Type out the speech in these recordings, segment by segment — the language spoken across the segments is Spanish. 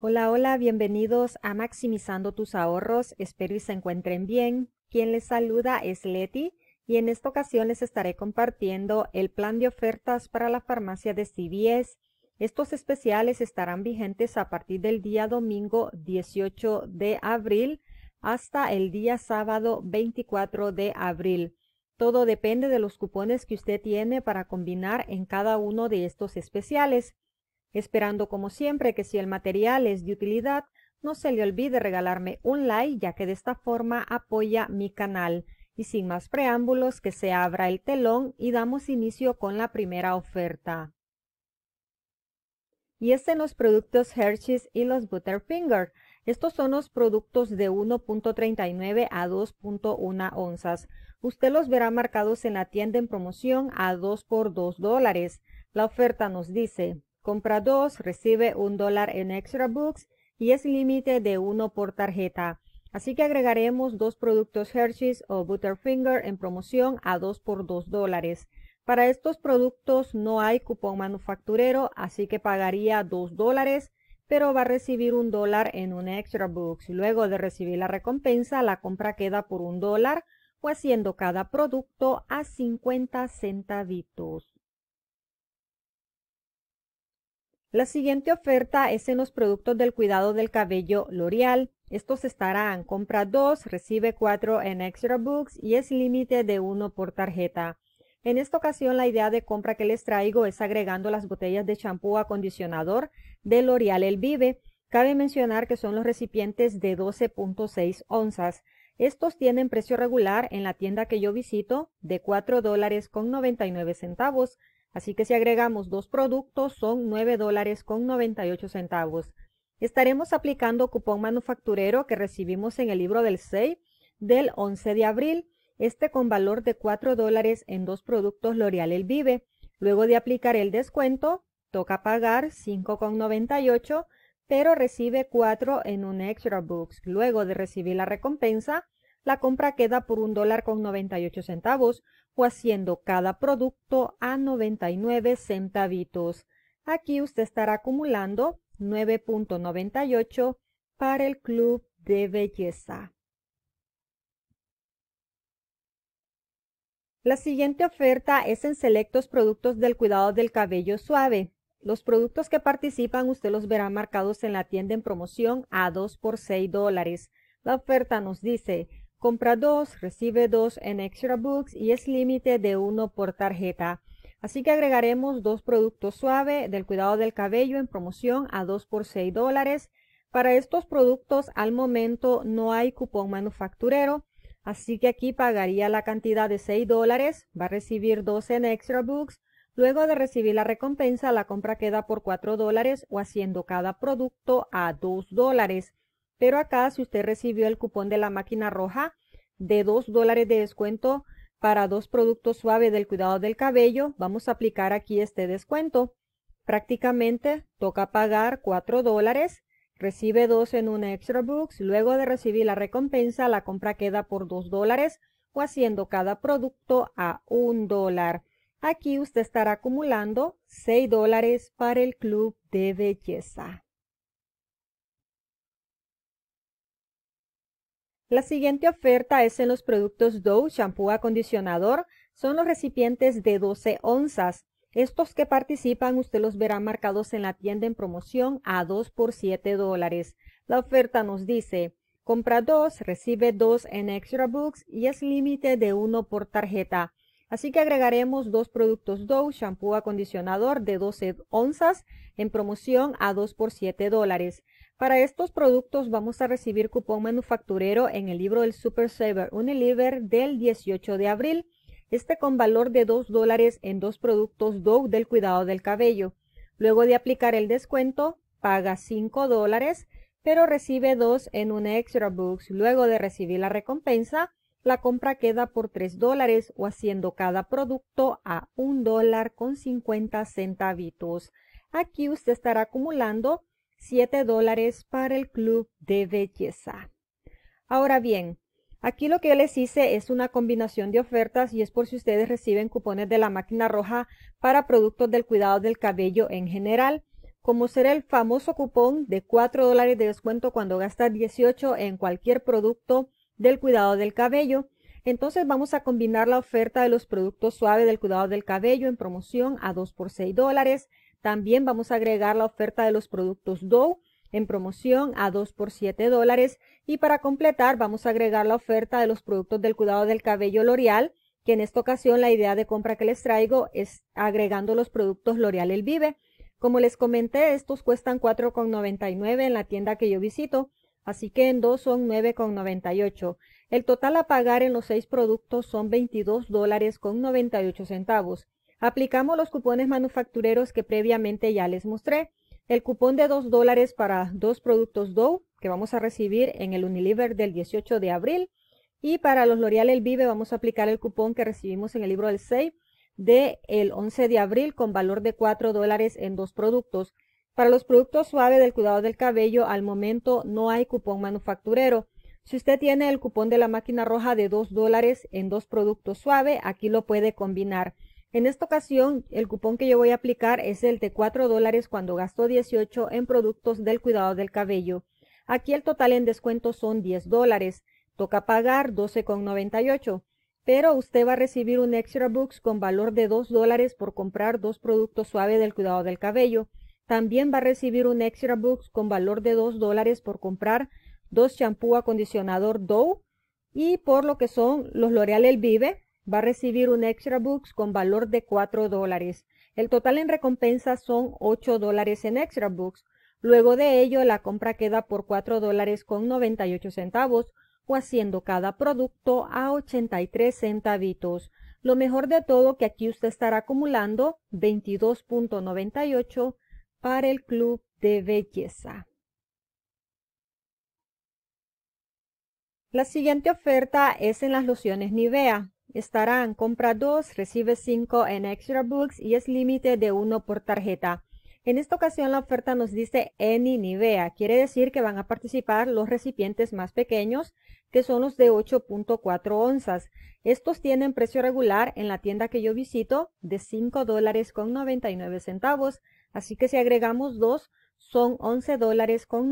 Hola, hola, bienvenidos a Maximizando tus ahorros. Espero y se encuentren bien. Quien les saluda es Leti y en esta ocasión les estaré compartiendo el plan de ofertas para la farmacia de CVS. Estos especiales estarán vigentes a partir del día domingo 18 de abril hasta el día sábado 24 de abril. Todo depende de los cupones que usted tiene para combinar en cada uno de estos especiales. Esperando como siempre que si el material es de utilidad, no se le olvide regalarme un like ya que de esta forma apoya mi canal. Y sin más preámbulos que se abra el telón y damos inicio con la primera oferta. Y es en los productos Hershey's y los Butterfinger. Estos son los productos de 1.39 a 2.1 onzas. Usted los verá marcados en la tienda en promoción a 2 por 2 dólares. La oferta nos dice Compra dos, recibe un dólar en Extra Books y es límite de uno por tarjeta. Así que agregaremos dos productos Hershey's o Butterfinger en promoción a 2 por 2 dólares. Para estos productos no hay cupón manufacturero, así que pagaría 2 dólares, pero va a recibir un dólar en un Extra Books. Luego de recibir la recompensa, la compra queda por un dólar o pues haciendo cada producto a 50 centavitos. La siguiente oferta es en los productos del cuidado del cabello L'Oreal. Estos estarán compra 2, recibe 4 en Extra Books y es límite de 1 por tarjeta. En esta ocasión la idea de compra que les traigo es agregando las botellas de champú acondicionador de L'Oreal El Vive. Cabe mencionar que son los recipientes de 12.6 onzas. Estos tienen precio regular en la tienda que yo visito de 4 dólares con 99 centavos. Así que si agregamos dos productos son 9 dólares con 98 centavos. Estaremos aplicando cupón manufacturero que recibimos en el libro del 6 del 11 de abril, este con valor de 4 dólares en dos productos L'Oreal El Vive. Luego de aplicar el descuento, toca pagar 5,98, pero recibe 4 en un Extra Books. Luego de recibir la recompensa, la compra queda por un dólar con 98 centavos o haciendo cada producto a 99 centavitos. Aquí usted estará acumulando 9.98 para el club de belleza. La siguiente oferta es en selectos productos del cuidado del cabello suave. Los productos que participan usted los verá marcados en la tienda en promoción a 2 por 6 dólares. La oferta nos dice Compra dos, recibe dos en Extra Books y es límite de uno por tarjeta. Así que agregaremos dos productos suave del cuidado del cabello en promoción a 2 por 6 dólares. Para estos productos al momento no hay cupón manufacturero, así que aquí pagaría la cantidad de 6 dólares, va a recibir dos en Extra Books. Luego de recibir la recompensa, la compra queda por cuatro dólares o haciendo cada producto a 2 dólares. Pero acá, si usted recibió el cupón de la máquina roja de 2 dólares de descuento para dos productos suaves del cuidado del cabello, vamos a aplicar aquí este descuento. Prácticamente toca pagar 4 dólares, recibe 2 en una Extra Books, luego de recibir la recompensa, la compra queda por 2 dólares o haciendo cada producto a 1 dólar. Aquí usted estará acumulando 6 dólares para el club de belleza. La siguiente oferta es en los productos Dow, shampoo acondicionador. Son los recipientes de 12 onzas. Estos que participan usted los verá marcados en la tienda en promoción a 2 por 7 dólares. La oferta nos dice, compra 2, recibe 2 en Extra Books y es límite de 1 por tarjeta. Así que agregaremos dos productos Dow, shampoo acondicionador de 12 onzas en promoción a 2 por 7 dólares. Para estos productos vamos a recibir cupón manufacturero en el libro del Super Saver Unilever del 18 de abril, este con valor de 2 dólares en dos productos Dove del cuidado del cabello. Luego de aplicar el descuento, paga 5 dólares, pero recibe 2 en un Extra Books. Luego de recibir la recompensa, la compra queda por 3 dólares o haciendo cada producto a 1 dólar con 50 centavitos. Aquí usted estará acumulando 7 dólares para el club de belleza. Ahora bien, aquí lo que les hice es una combinación de ofertas y es por si ustedes reciben cupones de la máquina roja para productos del cuidado del cabello en general, como será el famoso cupón de 4 dólares de descuento cuando gastas 18 en cualquier producto del cuidado del cabello. Entonces vamos a combinar la oferta de los productos suaves del cuidado del cabello en promoción a 2 por 6 dólares, también vamos a agregar la oferta de los productos Dow en promoción a 2 por 7 dólares. Y para completar, vamos a agregar la oferta de los productos del cuidado del cabello L'Oreal, que en esta ocasión la idea de compra que les traigo es agregando los productos L'Oreal El Vive. Como les comenté, estos cuestan 4,99 en la tienda que yo visito, así que en dos son 9,98. El total a pagar en los seis productos son $22.98. dólares con centavos. Aplicamos los cupones manufactureros que previamente ya les mostré. El cupón de 2 dólares para dos productos Dow que vamos a recibir en el Unilever del 18 de abril. Y para los L'Oreal El Vive vamos a aplicar el cupón que recibimos en el libro del 6 del 11 de abril con valor de 4 dólares en dos productos. Para los productos suaves del cuidado del cabello al momento no hay cupón manufacturero. Si usted tiene el cupón de la máquina roja de 2 dólares en dos productos suave, aquí lo puede combinar. En esta ocasión, el cupón que yo voy a aplicar es el de 4 dólares cuando gastó 18 en productos del cuidado del cabello. Aquí el total en descuento son 10 dólares. Toca pagar 12,98, pero usted va a recibir un extra books con valor de 2 dólares por comprar dos productos suaves del cuidado del cabello. También va a recibir un extra books con valor de 2 dólares por comprar dos champú acondicionador Dow y por lo que son los L'Oreal El Vive Va a recibir un extra books con valor de 4 dólares. El total en recompensa son 8 dólares en extra books. Luego de ello, la compra queda por 4 dólares con 98 centavos o haciendo cada producto a 83 centavitos. Lo mejor de todo que aquí usted estará acumulando 22.98 para el club de belleza. La siguiente oferta es en las lociones Nivea estarán compra 2, recibe 5 en Extra Books y es límite de 1 por tarjeta. En esta ocasión la oferta nos dice Any Nivea, quiere decir que van a participar los recipientes más pequeños, que son los de 8.4 onzas. Estos tienen precio regular en la tienda que yo visito de $5.99, dólares con centavos, así que si agregamos 2 son $11.98. dólares con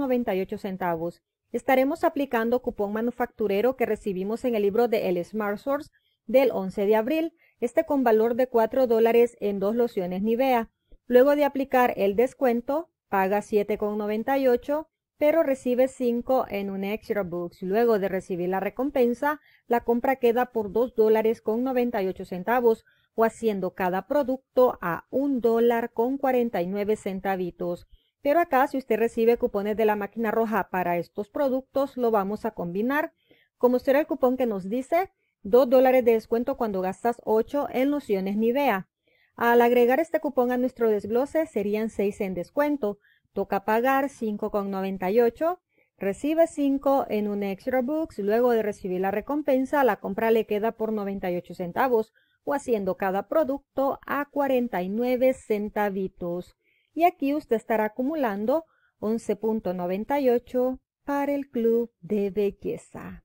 centavos. Estaremos aplicando cupón manufacturero que recibimos en el libro de El Smart Source del 11 de abril, este con valor de 4 dólares en dos lociones Nivea. Luego de aplicar el descuento, paga 7,98, pero recibe 5 en un Extra box Luego de recibir la recompensa, la compra queda por 2 dólares con 98 centavos o haciendo cada producto a 1 dólar con 49 centavitos. Pero acá, si usted recibe cupones de la máquina roja para estos productos, lo vamos a combinar. Como será el cupón que nos dice, 2 dólares de descuento cuando gastas 8 en lociones Nivea. Al agregar este cupón a nuestro desglose serían 6 en descuento. Toca pagar 5,98. Recibe 5 en un Extra Books. Luego de recibir la recompensa, la compra le queda por 98 centavos o haciendo cada producto a 49 centavitos. Y aquí usted estará acumulando 11.98 para el club de belleza.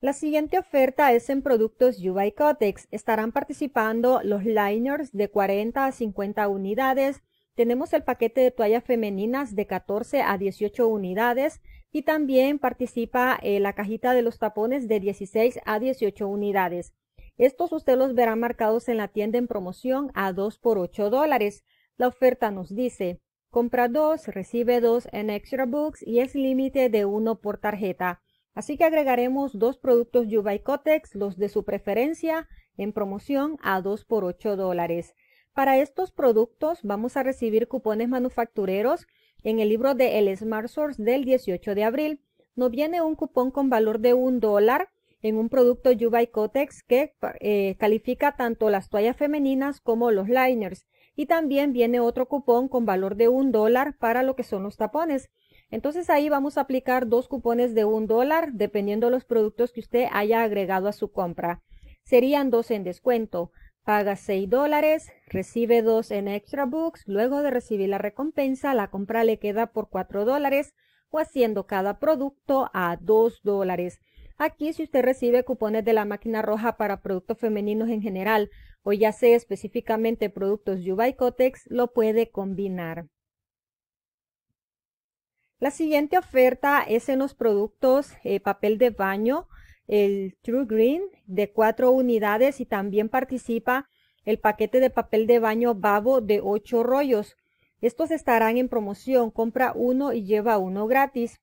La siguiente oferta es en productos y Cotex. Estarán participando los liners de 40 a 50 unidades. Tenemos el paquete de toallas femeninas de 14 a 18 unidades y también participa eh, la cajita de los tapones de 16 a 18 unidades. Estos usted los verá marcados en la tienda en promoción a 2 por 8 dólares. La oferta nos dice, compra 2, recibe 2 en Extra Books y es límite de 1 por tarjeta. Así que agregaremos dos productos Jubai Cotex, los de su preferencia, en promoción a 2 por 8 dólares. Para estos productos vamos a recibir cupones manufactureros en el libro de El Smart Source del 18 de abril. Nos viene un cupón con valor de 1 dólar en un producto Jubai Cotex que eh, califica tanto las toallas femeninas como los liners. Y también viene otro cupón con valor de un dólar para lo que son los tapones. Entonces ahí vamos a aplicar dos cupones de un dólar, dependiendo los productos que usted haya agregado a su compra. Serían dos en descuento. Paga 6 dólares, recibe dos en extra books, luego de recibir la recompensa, la compra le queda por 4 dólares o haciendo cada producto a 2 dólares. Aquí si usted recibe cupones de la máquina roja para productos femeninos en general o ya sea específicamente productos Yuba lo puede combinar. La siguiente oferta es en los productos eh, papel de baño, el True Green de cuatro unidades y también participa el paquete de papel de baño Babo de ocho rollos. Estos estarán en promoción, compra uno y lleva uno gratis.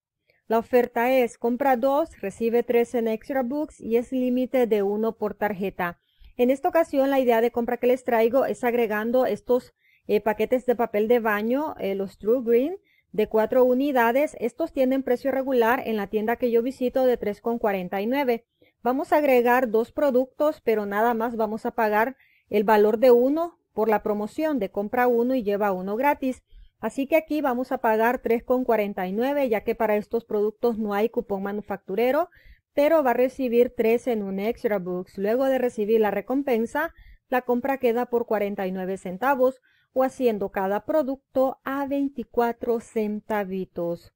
La oferta es compra dos, recibe tres en Extra Books y es límite de uno por tarjeta. En esta ocasión la idea de compra que les traigo es agregando estos eh, paquetes de papel de baño, eh, los True Green, de cuatro unidades. Estos tienen precio regular en la tienda que yo visito de 3,49. Vamos a agregar dos productos, pero nada más vamos a pagar el valor de uno por la promoción de compra uno y lleva uno gratis. Así que aquí vamos a pagar 3,49 ya que para estos productos no hay cupón manufacturero, pero va a recibir 3 en un extra books. Luego de recibir la recompensa, la compra queda por 49 centavos o haciendo cada producto a 24 centavitos.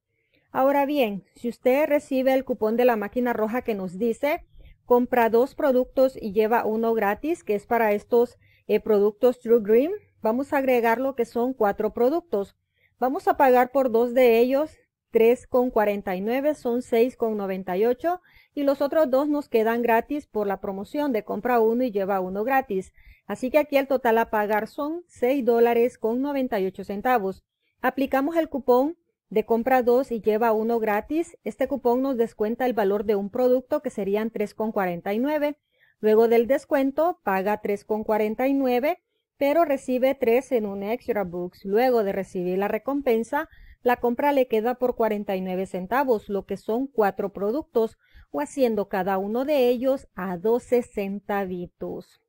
Ahora bien, si usted recibe el cupón de la máquina roja que nos dice, compra dos productos y lleva uno gratis, que es para estos eh, productos True Green, vamos a agregar lo que son cuatro productos. Vamos a pagar por dos de ellos 3,49 son 6,98 y los otros dos nos quedan gratis por la promoción de compra uno y lleva uno gratis. Así que aquí el total a pagar son 6 dólares con 98 centavos. Aplicamos el cupón de compra 2 y lleva uno gratis. Este cupón nos descuenta el valor de un producto que serían 3,49. Luego del descuento paga 3,49 pero recibe 3 en un Extra Books. Luego de recibir la recompensa la compra le queda por 49 centavos, lo que son cuatro productos, o haciendo cada uno de ellos a 12 centavitos.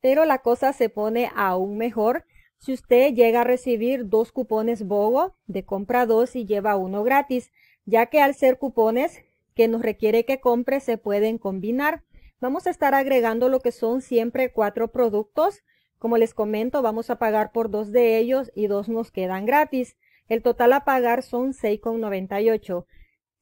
Pero la cosa se pone aún mejor si usted llega a recibir dos cupones BOGO de compra 2 y lleva uno gratis, ya que al ser cupones que nos requiere que compre se pueden combinar. Vamos a estar agregando lo que son siempre cuatro productos como les comento, vamos a pagar por dos de ellos y dos nos quedan gratis. El total a pagar son 6,98.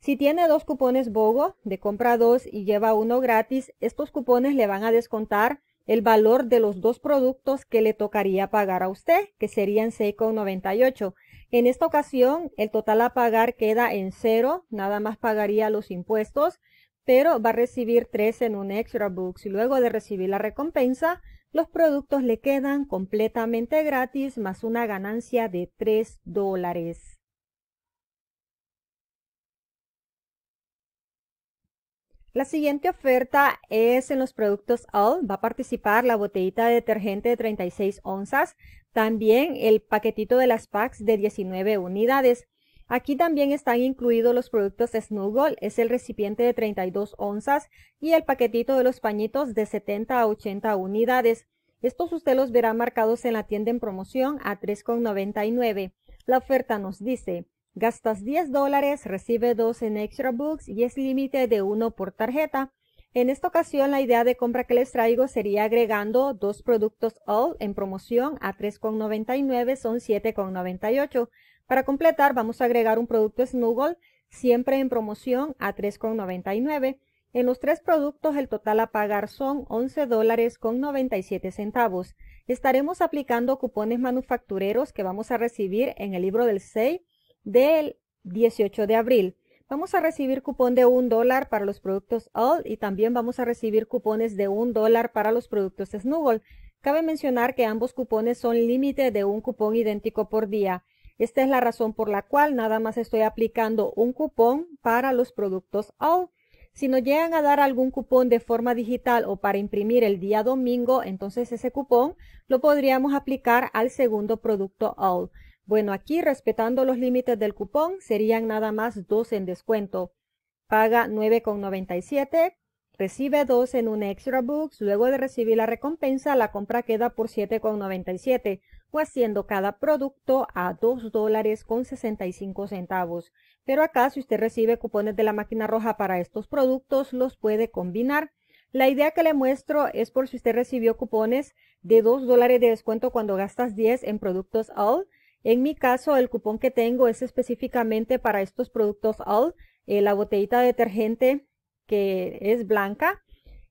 Si tiene dos cupones BOGO de compra dos y lleva uno gratis, estos cupones le van a descontar el valor de los dos productos que le tocaría pagar a usted, que serían 6,98. En esta ocasión, el total a pagar queda en cero, nada más pagaría los impuestos, pero va a recibir tres en un extra bucks Y luego de recibir la recompensa, los productos le quedan completamente gratis más una ganancia de 3 dólares. La siguiente oferta es en los productos All. Va a participar la botellita de detergente de 36 onzas, también el paquetito de las packs de 19 unidades. Aquí también están incluidos los productos Snuggle, es el recipiente de 32 onzas y el paquetito de los pañitos de 70 a 80 unidades. Estos usted los verá marcados en la tienda en promoción a 3,99. La oferta nos dice, gastas 10 dólares, recibe 2 en extra books y es límite de 1 por tarjeta. En esta ocasión la idea de compra que les traigo sería agregando dos productos All en promoción a 3,99 son 7,98. Para completar, vamos a agregar un producto Snuggle, siempre en promoción a $3,99. En los tres productos el total a pagar son $11.97. dólares centavos. Estaremos aplicando cupones manufactureros que vamos a recibir en el libro del 6 del 18 de abril. Vamos a recibir cupón de $1 dólar para los productos All y también vamos a recibir cupones de $1 dólar para los productos Snuggle. Cabe mencionar que ambos cupones son límite de un cupón idéntico por día. Esta es la razón por la cual nada más estoy aplicando un cupón para los productos All. Si nos llegan a dar algún cupón de forma digital o para imprimir el día domingo, entonces ese cupón lo podríamos aplicar al segundo producto All. Bueno, aquí respetando los límites del cupón serían nada más dos en descuento. Paga 9,97, recibe dos en un Extra Books, luego de recibir la recompensa la compra queda por 7,97 haciendo cada producto a 2 dólares con 65 centavos. Pero acá si usted recibe cupones de la máquina roja para estos productos, los puede combinar. La idea que le muestro es por si usted recibió cupones de 2 dólares de descuento cuando gastas 10 en productos All. En mi caso, el cupón que tengo es específicamente para estos productos All, eh, la botellita de detergente que es blanca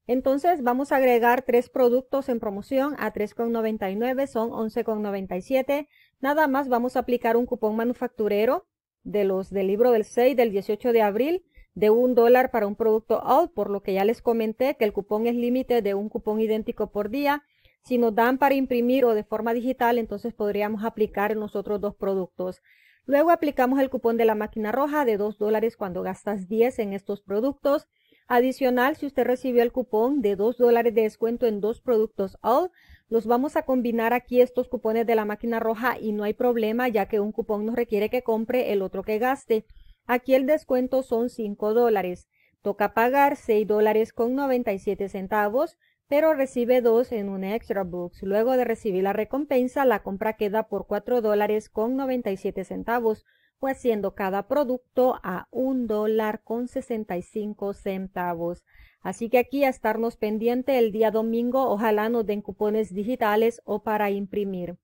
entonces vamos a agregar tres productos en promoción a 3,99, son 11,97. Nada más vamos a aplicar un cupón manufacturero de los del libro del 6 del 18 de abril de un dólar para un producto out, por lo que ya les comenté que el cupón es límite de un cupón idéntico por día. Si nos dan para imprimir o de forma digital, entonces podríamos aplicar en los dos productos. Luego aplicamos el cupón de la máquina roja de 2 dólares cuando gastas 10 en estos productos. Adicional, si usted recibió el cupón de 2 dólares de descuento en dos productos All, los vamos a combinar aquí estos cupones de la máquina roja y no hay problema ya que un cupón nos requiere que compre el otro que gaste. Aquí el descuento son 5 dólares. Toca pagar 6 dólares con 97 centavos, pero recibe 2 en un Extra box Luego de recibir la recompensa, la compra queda por 4 dólares con 97 centavos haciendo cada producto a un dólar con 65 centavos. Así que aquí a estarnos pendiente el día domingo, ojalá nos den cupones digitales o para imprimir.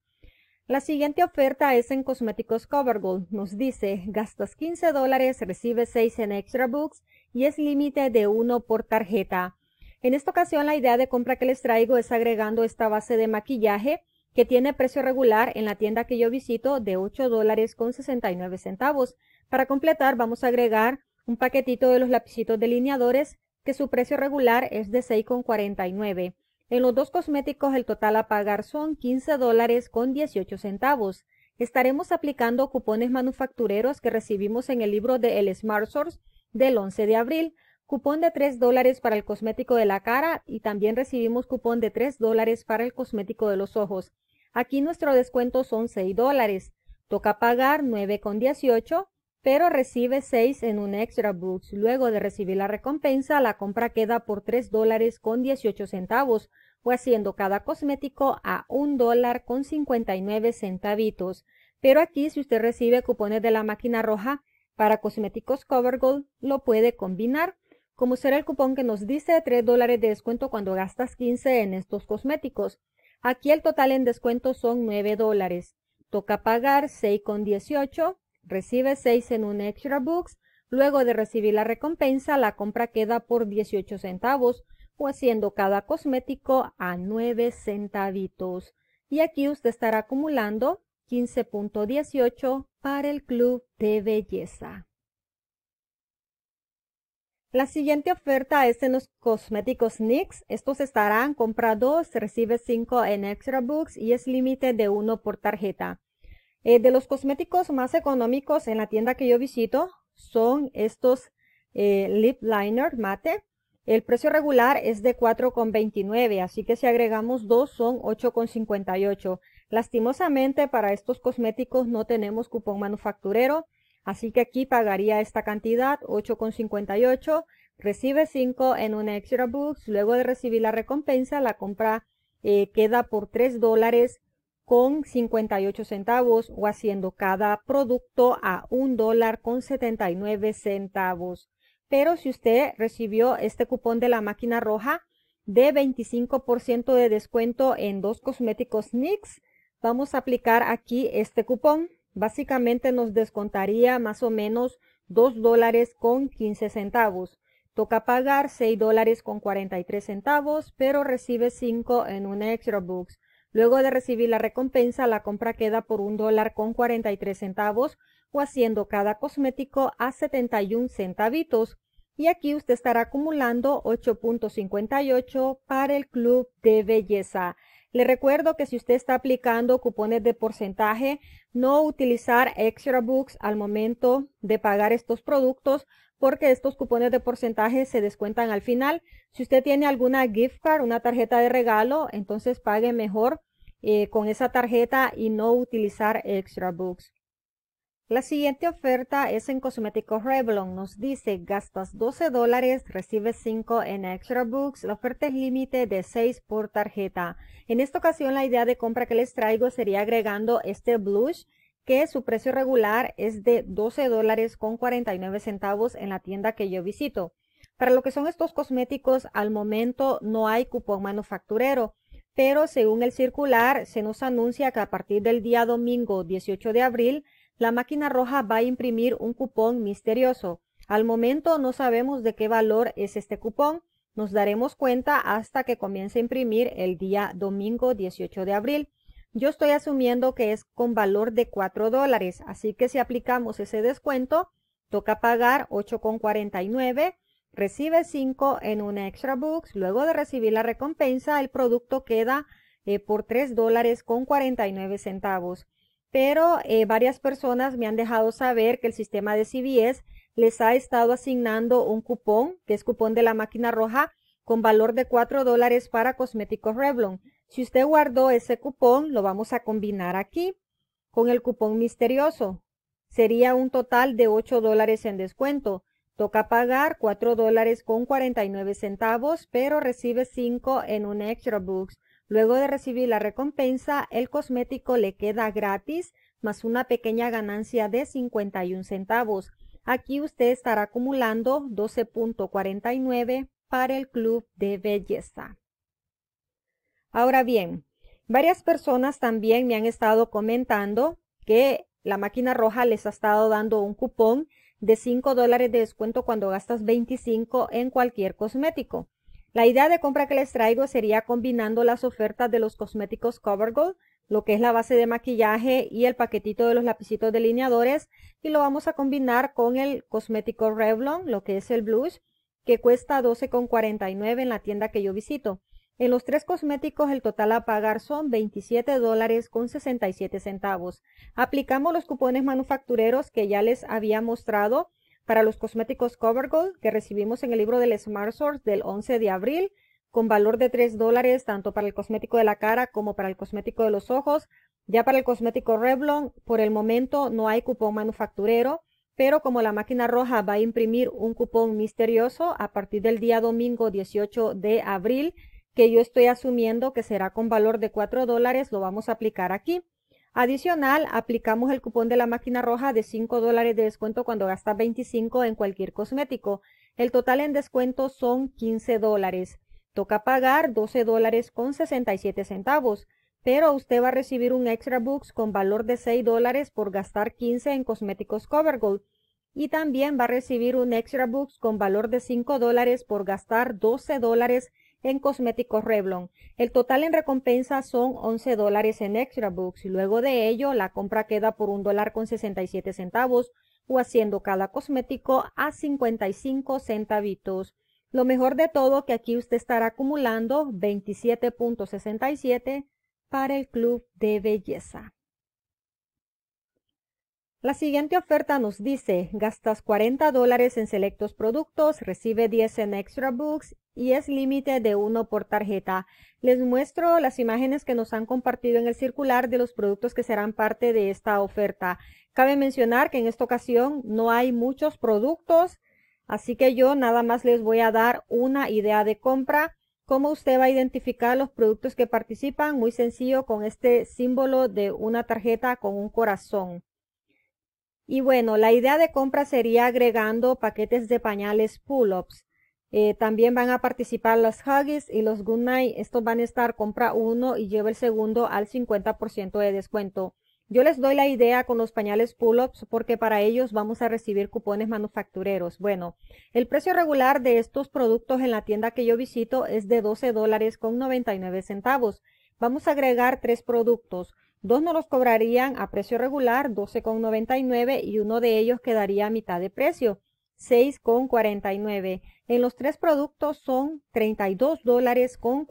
La siguiente oferta es en Cosméticos CoverGirl. Nos dice, gastas 15 dólares, recibes 6 en Extra Books y es límite de 1 por tarjeta. En esta ocasión la idea de compra que les traigo es agregando esta base de maquillaje que tiene precio regular en la tienda que yo visito de ocho dólares con nueve centavos. Para completar, vamos a agregar un paquetito de los lapicitos delineadores que su precio regular es de 6,49. En los dos cosméticos el total a pagar son quince dólares con 18 centavos. Estaremos aplicando cupones manufactureros que recibimos en el libro de El Smart Source del 11 de abril. Cupón de 3 dólares para el cosmético de la cara y también recibimos cupón de 3 dólares para el cosmético de los ojos. Aquí nuestro descuento son 6 dólares. Toca pagar 9,18, pero recibe 6 en un extra box. Luego de recibir la recompensa, la compra queda por 3 dólares con 18 centavos o haciendo cada cosmético a 1 dólar con 59 centavitos. Pero aquí, si usted recibe cupones de la máquina roja para cosméticos CoverGold, lo puede combinar como será el cupón que nos dice 3 dólares de descuento cuando gastas 15 en estos cosméticos. Aquí el total en descuento son 9 dólares. Toca pagar 6,18, recibe 6 en un Extra Books, luego de recibir la recompensa la compra queda por 18 centavos o haciendo cada cosmético a 9 centavitos. Y aquí usted estará acumulando 15.18 para el club de belleza. La siguiente oferta es en los cosméticos NYX. Estos estarán compra dos, recibe 5 en Extra Books y es límite de uno por tarjeta. Eh, de los cosméticos más económicos en la tienda que yo visito son estos eh, lip liner mate. El precio regular es de 4,29, así que si agregamos dos son 8,58. Lastimosamente para estos cosméticos no tenemos cupón manufacturero. Así que aquí pagaría esta cantidad, 8,58. Recibe 5 en una Extra Books. Luego de recibir la recompensa, la compra eh, queda por 3 dólares con 58 centavos o haciendo cada producto a 1 dólar con 79 centavos. Pero si usted recibió este cupón de la máquina roja de 25% de descuento en dos cosméticos NYX, vamos a aplicar aquí este cupón. Básicamente nos descontaría más o menos 2 dólares con 15 centavos. Toca pagar 6 dólares con 43 centavos, pero recibe 5 en un extra books. Luego de recibir la recompensa, la compra queda por 1 dólar con 43 centavos o haciendo cada cosmético a 71 centavitos. Y aquí usted estará acumulando 8.58 para el club de belleza. Le recuerdo que si usted está aplicando cupones de porcentaje, no utilizar extra books al momento de pagar estos productos porque estos cupones de porcentaje se descuentan al final. Si usted tiene alguna gift card, una tarjeta de regalo, entonces pague mejor eh, con esa tarjeta y no utilizar extra books. La siguiente oferta es en cosméticos Revlon. Nos dice, gastas 12 dólares, recibes 5 en Extra Books. La oferta es límite de 6 por tarjeta. En esta ocasión la idea de compra que les traigo sería agregando este blush que su precio regular es de 12 dólares con 49 centavos en la tienda que yo visito. Para lo que son estos cosméticos, al momento no hay cupón manufacturero pero según el circular se nos anuncia que a partir del día domingo 18 de abril la máquina roja va a imprimir un cupón misterioso. Al momento no sabemos de qué valor es este cupón. Nos daremos cuenta hasta que comience a imprimir el día domingo 18 de abril. Yo estoy asumiendo que es con valor de 4 dólares, así que si aplicamos ese descuento, toca pagar 8,49, recibe 5 en una extra box. luego de recibir la recompensa, el producto queda eh, por 3 dólares con 49 centavos pero eh, varias personas me han dejado saber que el sistema de CBS les ha estado asignando un cupón, que es cupón de la máquina roja, con valor de 4 dólares para cosméticos Revlon. Si usted guardó ese cupón, lo vamos a combinar aquí con el cupón misterioso. Sería un total de 8 dólares en descuento. Toca pagar 4 dólares con 49 centavos, pero recibe 5 en un extra box. Luego de recibir la recompensa, el cosmético le queda gratis más una pequeña ganancia de 51 centavos. Aquí usted estará acumulando 12.49 para el club de belleza. Ahora bien, varias personas también me han estado comentando que la máquina roja les ha estado dando un cupón de 5 dólares de descuento cuando gastas 25 en cualquier cosmético. La idea de compra que les traigo sería combinando las ofertas de los cosméticos CoverGirl, lo que es la base de maquillaje y el paquetito de los lapicitos delineadores y lo vamos a combinar con el cosmético Revlon, lo que es el blush, que cuesta $12.49 en la tienda que yo visito. En los tres cosméticos el total a pagar son $27.67. dólares centavos. Aplicamos los cupones manufactureros que ya les había mostrado para los cosméticos CoverGirl que recibimos en el libro del Smart Source del 11 de abril con valor de 3 dólares tanto para el cosmético de la cara como para el cosmético de los ojos. Ya para el cosmético Revlon, por el momento no hay cupón manufacturero, pero como la máquina roja va a imprimir un cupón misterioso a partir del día domingo 18 de abril, que yo estoy asumiendo que será con valor de 4 dólares, lo vamos a aplicar aquí. Adicional, aplicamos el cupón de la máquina roja de 5 dólares de descuento cuando gasta 25 en cualquier cosmético. El total en descuento son 15 dólares. Toca pagar 12 dólares con 67 centavos, pero usted va a recibir un extra books con valor de 6 dólares por gastar 15 en cosméticos CoverGold. Y también va a recibir un extra books con valor de 5 dólares por gastar 12 dólares en cosméticos Revlon. El total en recompensa son 11 dólares en Extra Books y luego de ello la compra queda por un dólar con centavos o haciendo cada cosmético a 55 centavitos. Lo mejor de todo que aquí usted estará acumulando 27.67 para el club de belleza. La siguiente oferta nos dice, gastas 40 dólares en selectos productos, recibe 10 en extra books y es límite de uno por tarjeta. Les muestro las imágenes que nos han compartido en el circular de los productos que serán parte de esta oferta. Cabe mencionar que en esta ocasión no hay muchos productos, así que yo nada más les voy a dar una idea de compra. ¿Cómo usted va a identificar los productos que participan? Muy sencillo, con este símbolo de una tarjeta con un corazón. Y bueno, la idea de compra sería agregando paquetes de pañales pull-ups. Eh, también van a participar las Huggies y los Goodnight. Estos van a estar compra uno y lleva el segundo al 50% de descuento. Yo les doy la idea con los pañales pull-ups porque para ellos vamos a recibir cupones manufactureros. Bueno, el precio regular de estos productos en la tienda que yo visito es de 12 dólares con 99 centavos. Vamos a agregar tres productos. Dos no los cobrarían a precio regular, 12,99 y uno de ellos quedaría a mitad de precio, 6,49. En los tres productos son $32.47. dólares con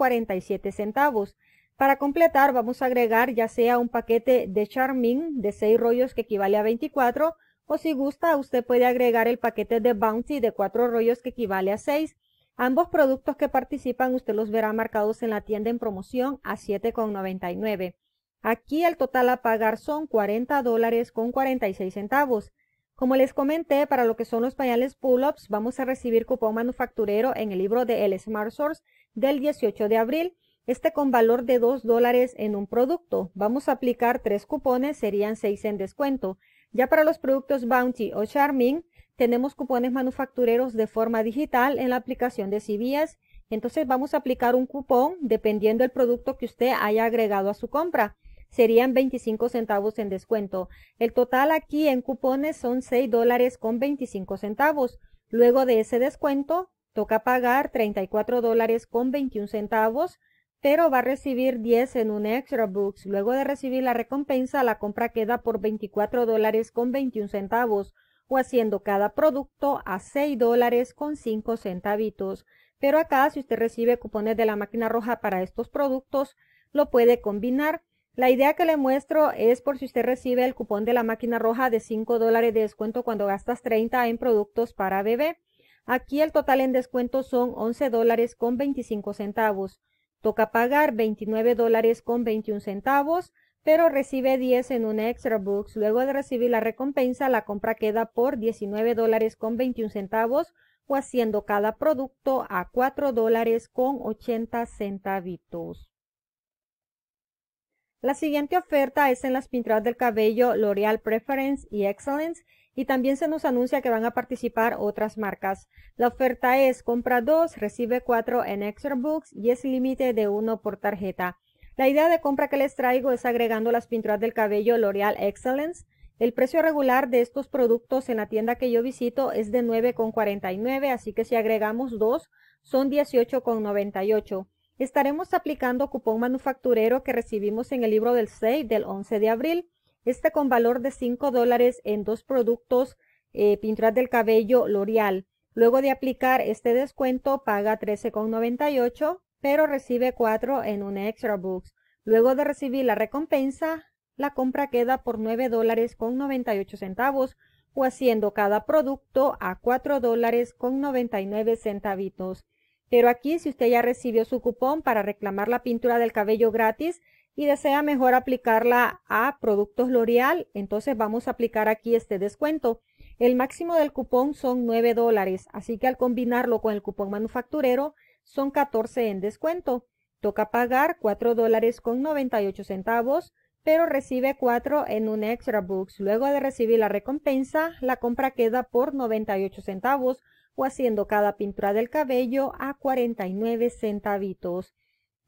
centavos. Para completar vamos a agregar ya sea un paquete de Charmin de 6 rollos que equivale a 24 o si gusta usted puede agregar el paquete de Bounty de 4 rollos que equivale a 6. Ambos productos que participan usted los verá marcados en la tienda en promoción a 7,99. Aquí el total a pagar son 40 dólares con 46 centavos. Como les comenté, para lo que son los pañales pull-ups, vamos a recibir cupón manufacturero en el libro de El Smart Source del 18 de abril, este con valor de 2 dólares en un producto. Vamos a aplicar tres cupones, serían 6 en descuento. Ya para los productos Bounty o Charming, tenemos cupones manufactureros de forma digital en la aplicación de CVS. Entonces vamos a aplicar un cupón dependiendo del producto que usted haya agregado a su compra serían 25 centavos en descuento. El total aquí en cupones son 6 dólares con 25 centavos. Luego de ese descuento, toca pagar 34 dólares con 21 centavos, pero va a recibir 10 en un extra books. Luego de recibir la recompensa, la compra queda por 24 dólares con 21 centavos o haciendo cada producto a 6 dólares con 5 centavitos. Pero acá, si usted recibe cupones de la máquina roja para estos productos, lo puede combinar la idea que le muestro es por si usted recibe el cupón de la máquina roja de 5 dólares de descuento cuando gastas 30 en productos para bebé. Aquí el total en descuento son 11 dólares con 25 centavos. Toca pagar 29 dólares con 21 centavos, pero recibe 10 en un extra books. Luego de recibir la recompensa, la compra queda por 19 dólares con 21 centavos o haciendo cada producto a 4 dólares con 80 centavitos. La siguiente oferta es en las pinturas del cabello L'Oreal Preference y Excellence y también se nos anuncia que van a participar otras marcas. La oferta es compra 2, recibe 4 en Extra Books y es límite de 1 por tarjeta. La idea de compra que les traigo es agregando las pinturas del cabello L'Oreal Excellence. El precio regular de estos productos en la tienda que yo visito es de 9,49, así que si agregamos 2 son 18,98. Estaremos aplicando cupón manufacturero que recibimos en el libro del 6 del 11 de abril, este con valor de 5 dólares en dos productos eh, pinturas del cabello L'Oreal. Luego de aplicar este descuento paga 13,98 pero recibe 4 en un Extra box. Luego de recibir la recompensa, la compra queda por $9.98 dólares con centavos o haciendo cada producto a $4.99 dólares con centavitos. Pero aquí, si usted ya recibió su cupón para reclamar la pintura del cabello gratis y desea mejor aplicarla a productos L'Oreal, entonces vamos a aplicar aquí este descuento. El máximo del cupón son 9 dólares, así que al combinarlo con el cupón manufacturero son 14 en descuento. Toca pagar 4 dólares con 98 centavos, pero recibe 4 en un extra box. Luego de recibir la recompensa, la compra queda por 98 centavos, haciendo cada pintura del cabello a 49 centavitos.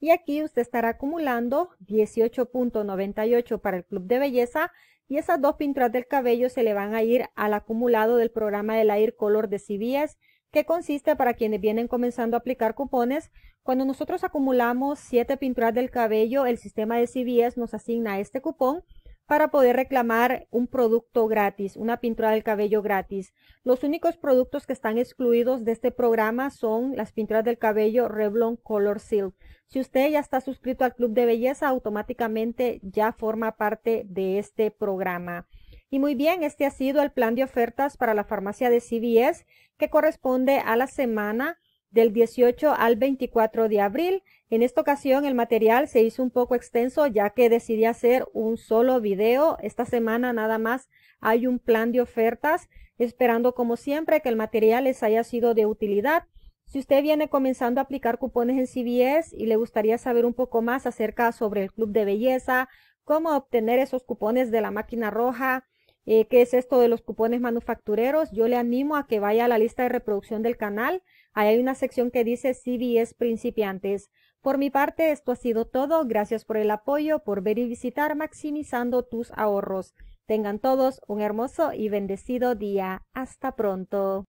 Y aquí usted estará acumulando 18.98 para el club de belleza y esas dos pinturas del cabello se le van a ir al acumulado del programa de la Air Color de CBS que consiste para quienes vienen comenzando a aplicar cupones. Cuando nosotros acumulamos 7 pinturas del cabello, el sistema de CBS nos asigna este cupón para poder reclamar un producto gratis, una pintura del cabello gratis. Los únicos productos que están excluidos de este programa son las pinturas del cabello Revlon Color Silk. Si usted ya está suscrito al Club de Belleza, automáticamente ya forma parte de este programa. Y muy bien, este ha sido el plan de ofertas para la farmacia de CVS que corresponde a la semana del 18 al 24 de abril. En esta ocasión el material se hizo un poco extenso ya que decidí hacer un solo video. Esta semana nada más hay un plan de ofertas esperando como siempre que el material les haya sido de utilidad. Si usted viene comenzando a aplicar cupones en CVS y le gustaría saber un poco más acerca sobre el club de belleza, cómo obtener esos cupones de la máquina roja, eh, qué es esto de los cupones manufactureros, yo le animo a que vaya a la lista de reproducción del canal. Ahí hay una sección que dice CVS principiantes. Por mi parte, esto ha sido todo. Gracias por el apoyo, por ver y visitar Maximizando tus ahorros. Tengan todos un hermoso y bendecido día. Hasta pronto.